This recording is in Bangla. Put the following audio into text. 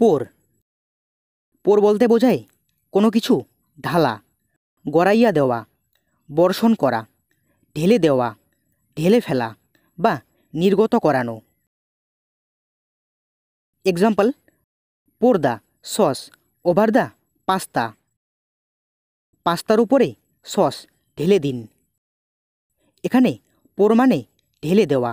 পোর পোর বলতে বোঝায় কোনো কিছু ঢালা গড়াইয়া দেওয়া বর্ষণ করা ঢেলে দেওয়া ঢেলে ফেলা বা নির্গত করানো example pour the sauce over the pasta পাস্তার উপরে সস ঢেলে দিন এখানে পোর মানে ঢেলে দেওয়া